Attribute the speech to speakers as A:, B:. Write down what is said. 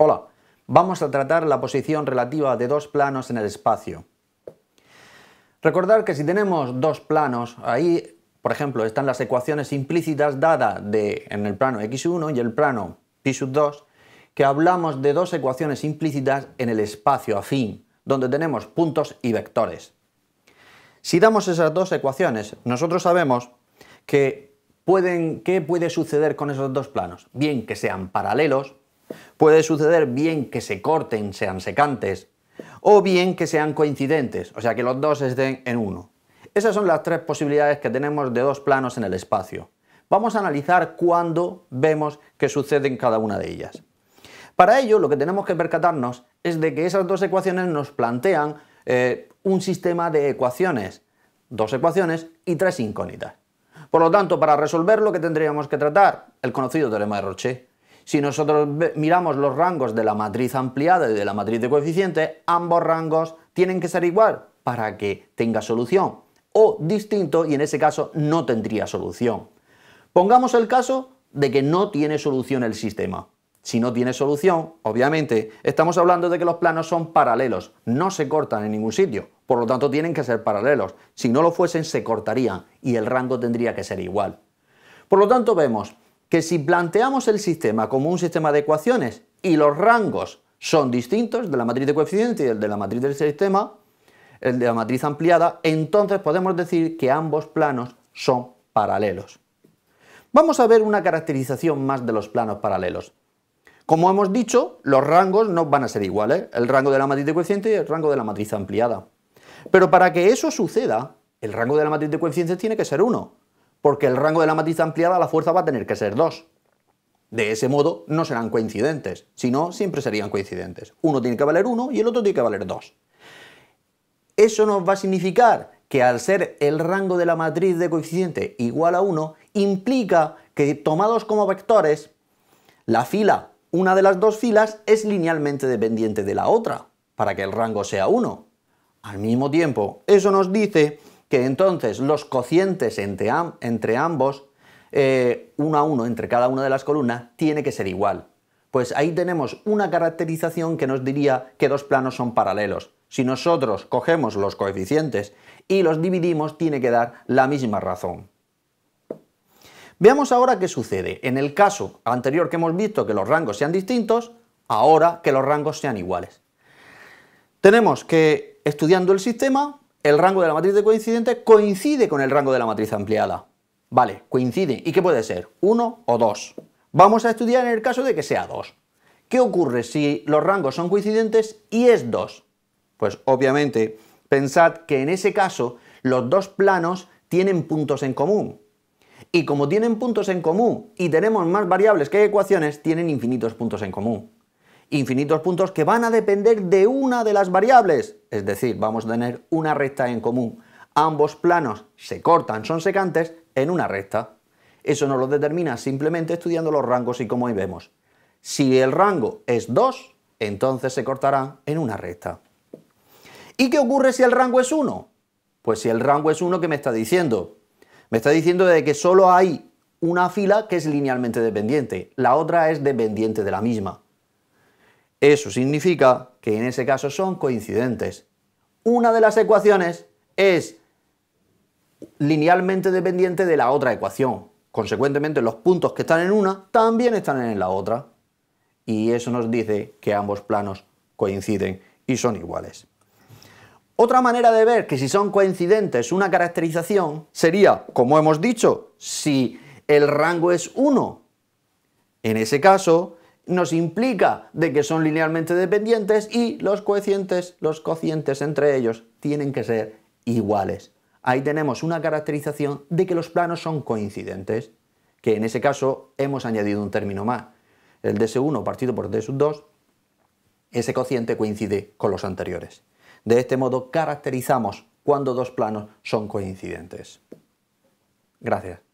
A: Hola, vamos a tratar la posición relativa de dos planos en el espacio. Recordar que si tenemos dos planos, ahí, por ejemplo, están las ecuaciones implícitas dadas en el plano x1 y el plano pi 2, que hablamos de dos ecuaciones implícitas en el espacio afín, donde tenemos puntos y vectores. Si damos esas dos ecuaciones, nosotros sabemos que pueden, qué puede suceder con esos dos planos. Bien que sean paralelos, Puede suceder bien que se corten, sean secantes, o bien que sean coincidentes, o sea que los dos estén en uno. Esas son las tres posibilidades que tenemos de dos planos en el espacio. Vamos a analizar cuándo vemos que en cada una de ellas. Para ello, lo que tenemos que percatarnos es de que esas dos ecuaciones nos plantean eh, un sistema de ecuaciones, dos ecuaciones y tres incógnitas. Por lo tanto, para resolver lo que tendríamos que tratar, el conocido teorema de Roche. Si nosotros miramos los rangos de la matriz ampliada y de la matriz de coeficiente, ambos rangos tienen que ser igual para que tenga solución, o distinto y en ese caso no tendría solución. Pongamos el caso de que no tiene solución el sistema. Si no tiene solución, obviamente, estamos hablando de que los planos son paralelos, no se cortan en ningún sitio, por lo tanto tienen que ser paralelos. Si no lo fuesen, se cortarían y el rango tendría que ser igual. Por lo tanto, vemos que si planteamos el sistema como un sistema de ecuaciones y los rangos son distintos de la matriz de coeficientes y el de la matriz del sistema, el de la matriz ampliada, entonces podemos decir que ambos planos son paralelos. Vamos a ver una caracterización más de los planos paralelos. Como hemos dicho, los rangos no van a ser iguales, ¿eh? el rango de la matriz de coeficientes y el rango de la matriz ampliada. Pero para que eso suceda, el rango de la matriz de coeficientes tiene que ser 1, porque el rango de la matriz ampliada, la fuerza va a tener que ser 2. De ese modo no serán coincidentes, sino siempre serían coincidentes. Uno tiene que valer 1 y el otro tiene que valer 2. Eso nos va a significar que al ser el rango de la matriz de coeficiente igual a 1, implica que tomados como vectores, la fila, una de las dos filas, es linealmente dependiente de la otra, para que el rango sea 1. Al mismo tiempo, eso nos dice que entonces los cocientes entre, entre ambos, eh, uno a uno, entre cada una de las columnas, tiene que ser igual. Pues ahí tenemos una caracterización que nos diría que dos planos son paralelos. Si nosotros cogemos los coeficientes y los dividimos, tiene que dar la misma razón. Veamos ahora qué sucede. En el caso anterior que hemos visto que los rangos sean distintos, ahora que los rangos sean iguales. Tenemos que, estudiando el sistema, el rango de la matriz de coincidente coincide con el rango de la matriz ampliada. Vale, coincide. ¿Y qué puede ser? ¿1 o 2? Vamos a estudiar en el caso de que sea 2. ¿Qué ocurre si los rangos son coincidentes y es 2? Pues obviamente, pensad que en ese caso los dos planos tienen puntos en común. Y como tienen puntos en común y tenemos más variables que ecuaciones, tienen infinitos puntos en común infinitos puntos que van a depender de una de las variables. Es decir, vamos a tener una recta en común. Ambos planos se cortan, son secantes, en una recta. Eso nos lo determina simplemente estudiando los rangos y como ahí vemos. Si el rango es 2, entonces se cortará en una recta. ¿Y qué ocurre si el rango es 1? Pues si el rango es 1, ¿qué me está diciendo? Me está diciendo de que solo hay una fila que es linealmente dependiente, la otra es dependiente de la misma. Eso significa que en ese caso son coincidentes. Una de las ecuaciones es linealmente dependiente de la otra ecuación. Consecuentemente, los puntos que están en una también están en la otra. Y eso nos dice que ambos planos coinciden y son iguales. Otra manera de ver que si son coincidentes una caracterización sería, como hemos dicho, si el rango es 1. En ese caso, nos implica de que son linealmente dependientes y los cocientes, los cocientes entre ellos, tienen que ser iguales. Ahí tenemos una caracterización de que los planos son coincidentes, que en ese caso hemos añadido un término más. El DS1 partido por D2, ese cociente coincide con los anteriores. De este modo caracterizamos cuando dos planos son coincidentes. Gracias.